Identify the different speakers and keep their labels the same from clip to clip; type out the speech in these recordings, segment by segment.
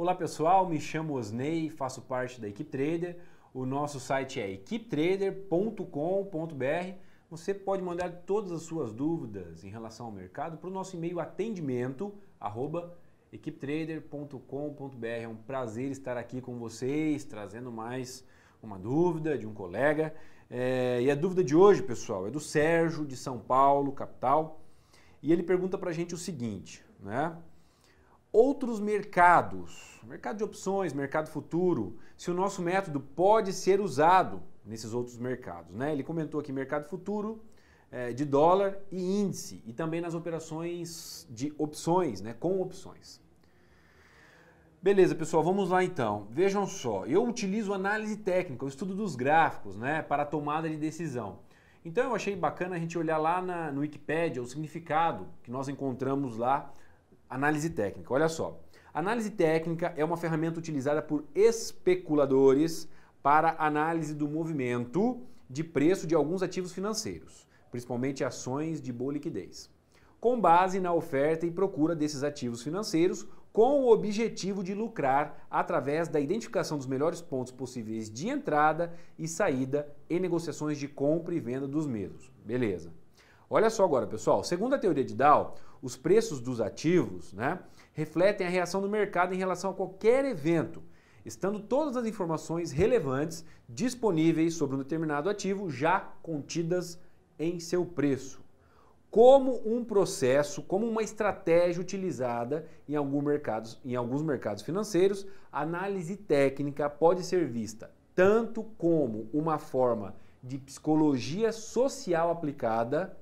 Speaker 1: Olá pessoal, me chamo Osney, faço parte da Equipe Trader. O nosso site é equipetrader.com.br. Você pode mandar todas as suas dúvidas em relação ao mercado para o nosso e-mail atendimento arroba, equipetrader.com.br. É um prazer estar aqui com vocês, trazendo mais uma dúvida de um colega. É, e a dúvida de hoje, pessoal, é do Sérgio, de São Paulo, capital. E ele pergunta para a gente o seguinte, né? outros mercados, mercado de opções, mercado futuro, se o nosso método pode ser usado nesses outros mercados. Né? Ele comentou aqui mercado futuro é, de dólar e índice, e também nas operações de opções, né? com opções. Beleza, pessoal, vamos lá então. Vejam só, eu utilizo análise técnica, o estudo dos gráficos, né, para tomada de decisão. Então eu achei bacana a gente olhar lá na, no Wikipedia o significado que nós encontramos lá Análise técnica, olha só. Análise técnica é uma ferramenta utilizada por especuladores para análise do movimento de preço de alguns ativos financeiros, principalmente ações de boa liquidez, com base na oferta e procura desses ativos financeiros, com o objetivo de lucrar através da identificação dos melhores pontos possíveis de entrada e saída em negociações de compra e venda dos mesmos. Beleza. Olha só agora, pessoal. Segundo a teoria de Dow, os preços dos ativos né, refletem a reação do mercado em relação a qualquer evento, estando todas as informações relevantes disponíveis sobre um determinado ativo já contidas em seu preço. Como um processo, como uma estratégia utilizada em, algum mercado, em alguns mercados financeiros, a análise técnica pode ser vista tanto como uma forma de psicologia social aplicada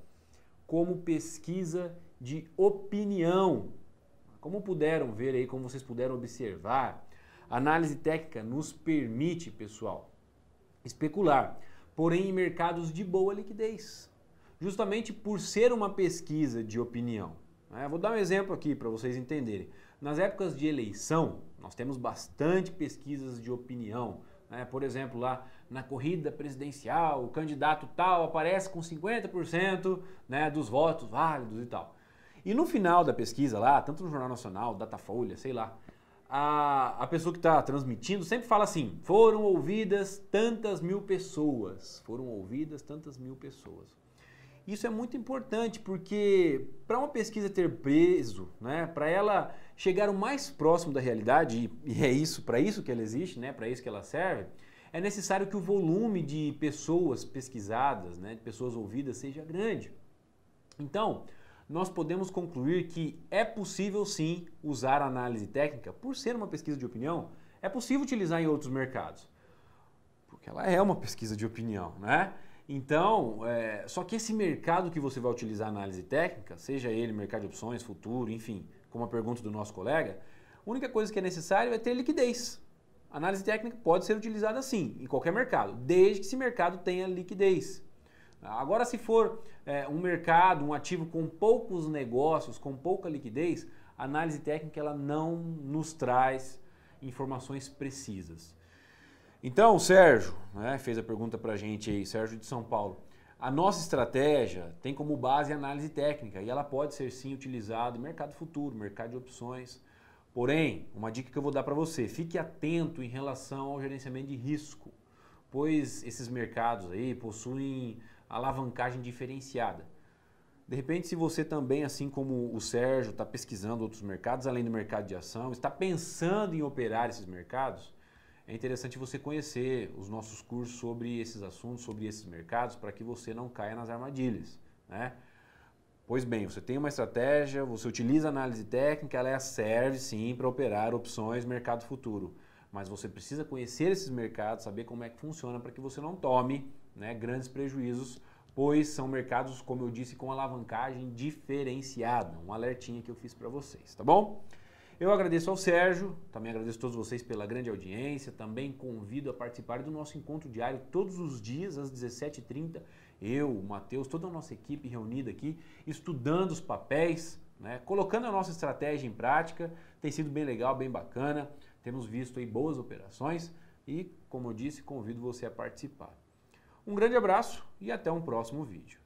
Speaker 1: como pesquisa de opinião. Como puderam ver aí, como vocês puderam observar, a análise técnica nos permite, pessoal, especular, porém em mercados de boa liquidez, justamente por ser uma pesquisa de opinião. É, Vou dar um exemplo aqui para vocês entenderem. Nas épocas de eleição, nós temos bastante pesquisas de opinião, né? por exemplo, lá na corrida presidencial, o candidato tal aparece com 50% né, dos votos válidos e tal. E no final da pesquisa lá, tanto no Jornal Nacional, Datafolha, sei lá, a, a pessoa que está transmitindo sempre fala assim: foram ouvidas tantas mil pessoas, foram ouvidas tantas mil pessoas. Isso é muito importante porque para uma pesquisa ter peso, né, para ela chegar o mais próximo da realidade, e é isso, para isso que ela existe, né, para isso que ela serve, é necessário que o volume de pessoas pesquisadas, né, de pessoas ouvidas, seja grande. Então, nós podemos concluir que é possível sim usar a análise técnica, por ser uma pesquisa de opinião, é possível utilizar em outros mercados. Porque ela é uma pesquisa de opinião, né? Então, é, só que esse mercado que você vai utilizar análise técnica, seja ele mercado de opções, futuro, enfim, como a pergunta do nosso colega, a única coisa que é necessário é ter liquidez. análise técnica pode ser utilizada assim, em qualquer mercado, desde que esse mercado tenha liquidez. Agora, se for é, um mercado, um ativo com poucos negócios, com pouca liquidez, a análise técnica ela não nos traz informações precisas. Então, Sérgio, né, fez a pergunta para a gente aí, Sérgio de São Paulo. A nossa estratégia tem como base a análise técnica e ela pode ser sim utilizada no mercado futuro, mercado de opções. Porém, uma dica que eu vou dar para você, fique atento em relação ao gerenciamento de risco, pois esses mercados aí possuem alavancagem diferenciada. De repente, se você também, assim como o Sérgio, está pesquisando outros mercados além do mercado de ação, está pensando em operar esses mercados, é interessante você conhecer os nossos cursos sobre esses assuntos, sobre esses mercados, para que você não caia nas armadilhas. Né? Pois bem, você tem uma estratégia, você utiliza a análise técnica, ela é, serve sim para operar opções mercado futuro. Mas você precisa conhecer esses mercados, saber como é que funciona para que você não tome né, grandes prejuízos, pois são mercados, como eu disse, com alavancagem diferenciada. Um alertinho que eu fiz para vocês, tá bom? Eu agradeço ao Sérgio, também agradeço a todos vocês pela grande audiência, também convido a participar do nosso encontro diário todos os dias às 17h30. Eu, o Matheus, toda a nossa equipe reunida aqui, estudando os papéis, né, colocando a nossa estratégia em prática. Tem sido bem legal, bem bacana. Temos visto aí boas operações e, como eu disse, convido você a participar. Um grande abraço e até um próximo vídeo.